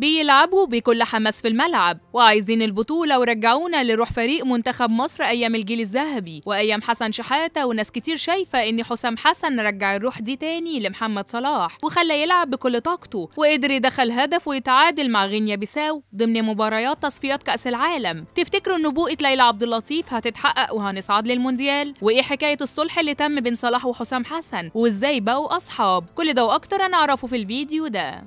بيلعبوا بكل حماس في الملعب وعايزين البطولة ورجعونا لروح فريق منتخب مصر أيام الجيل الذهبي وأيام حسن شحاتة وناس كتير شايفة إن حسام حسن رجع الروح دي تاني لمحمد صلاح وخلى يلعب بكل طاقته وقدر يدخل هدف ويتعادل مع غينيا بيساو ضمن مباريات تصفيات كأس العالم تفتكروا إن بوقة ليلى عبد اللطيف هتتحقق وهنصعد للمونديال وإيه حكاية الصلح اللي تم بين صلاح وحسام حسن وإزاي بقوا أصحاب كل ده وأكتر هنعرفه في الفيديو ده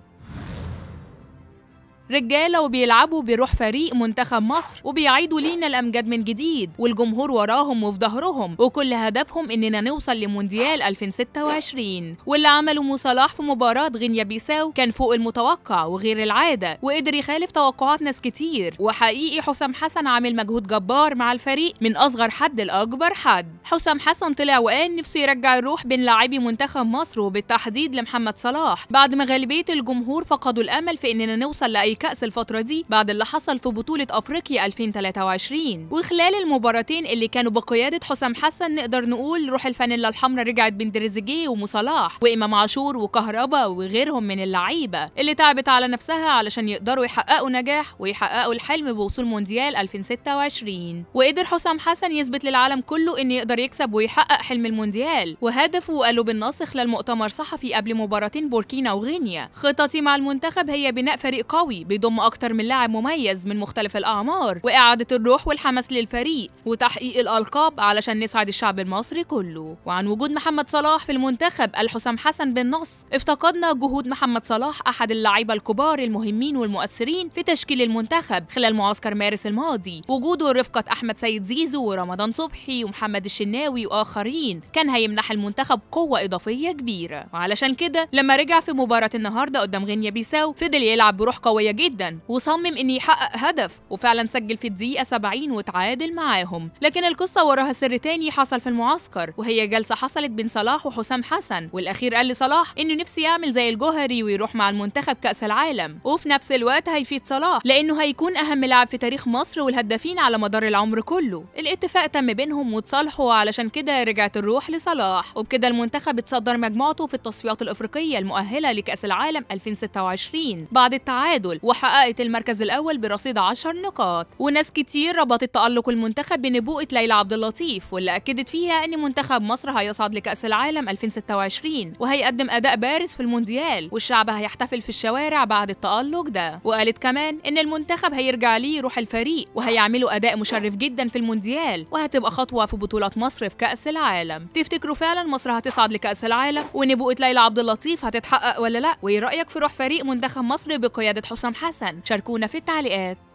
رجاله وبيلعبوا بروح فريق منتخب مصر وبيعيدوا لينا الامجاد من جديد والجمهور وراهم وفي ظهرهم وكل هدفهم اننا نوصل لمونديال 2026 واللي عمله مو صلاح في مباراه غينيا بيساو كان فوق المتوقع وغير العاده وقدر يخالف توقعات ناس كتير وحقيقي حسام حسن عامل مجهود جبار مع الفريق من اصغر حد لاكبر حد حسام حسن طلع وقال نفسه يرجع الروح بين لاعبي منتخب مصر وبالتحديد لمحمد صلاح بعد ما غالبيه الجمهور فقدوا الامل في اننا نوصل لاي زي كأس الفترة دي بعد اللي حصل في بطولة أفريقيا 2023 وخلال المباراتين اللي كانوا بقيادة حسام حسن نقدر نقول روح الفانيلا الحمراء رجعت بين تريزيجيه ومصلاح وإمام عاشور وكهربا وغيرهم من اللعيبة اللي تعبت على نفسها علشان يقدروا يحققوا نجاح ويحققوا الحلم بوصول مونديال 2026 وقدر حسام حسن يثبت للعالم كله إنه يقدر يكسب ويحقق حلم المونديال وهدفه وقالوا بالنص خلال مؤتمر صحفي قبل مباراتين بوركينا وغينيا خططي مع المنتخب هي بناء فريق قوي بيضم أكتر من لاعب مميز من مختلف الأعمار وإعادة الروح والحماس للفريق وتحقيق الألقاب علشان نسعد الشعب المصري كله وعن وجود محمد صلاح في المنتخب الحسام حسن بن نص افتقدنا جهود محمد صلاح أحد اللعيبة الكبار المهمين والمؤثرين في تشكيل المنتخب خلال معسكر مارس الماضي وجوده رفقة أحمد سيد زيزو ورمضان صبحي ومحمد الشناوي وآخرين كان هيمنح المنتخب قوة إضافية كبيرة وعلشان كده لما رجع في مباراة النهاردة قدام غينيا بيساو فضل يلعب بروح قوية جدا وصمم انه يحقق هدف وفعلا سجل في الدقيقه 70 وتعادل معاهم لكن القصه وراها سر تاني حصل في المعسكر وهي جلسه حصلت بين صلاح وحسام حسن والاخير قال لصلاح انه نفسه يعمل زي الجوهري ويروح مع المنتخب كاس العالم وفي نفس الوقت هيفيد صلاح لانه هيكون اهم لاعب في تاريخ مصر والهدافين على مدار العمر كله الاتفاق تم بينهم وتصالحوا علشان كده رجعت الروح لصلاح وبكده المنتخب اتصدر مجموعته في التصفيات الافريقيه المؤهله لكاس العالم 2026 بعد التعادل وحققت المركز الأول برصيد 10 نقاط وناس كتير ربطت تألق المنتخب بنبوءة ليلى عبد اللطيف واللي أكدت فيها أن منتخب مصر هيصعد لكأس العالم 2026 وهيقدم أداء بارز في المونديال والشعب هيحتفل في الشوارع بعد التألق ده وقالت كمان أن المنتخب هيرجع ليه روح الفريق وهيعملوا أداء مشرف جدا في المونديال وهتبقى خطوة في بطولة مصر في كأس العالم تفتكروا فعلا مصر هتصعد لكأس العالم ونبوءة ليلى عبد اللطيف هتتحقق ولا لا وإيه رأيك في روح فريق منتخب مصر بقيادة حسام حسن شاركونا في التعليقات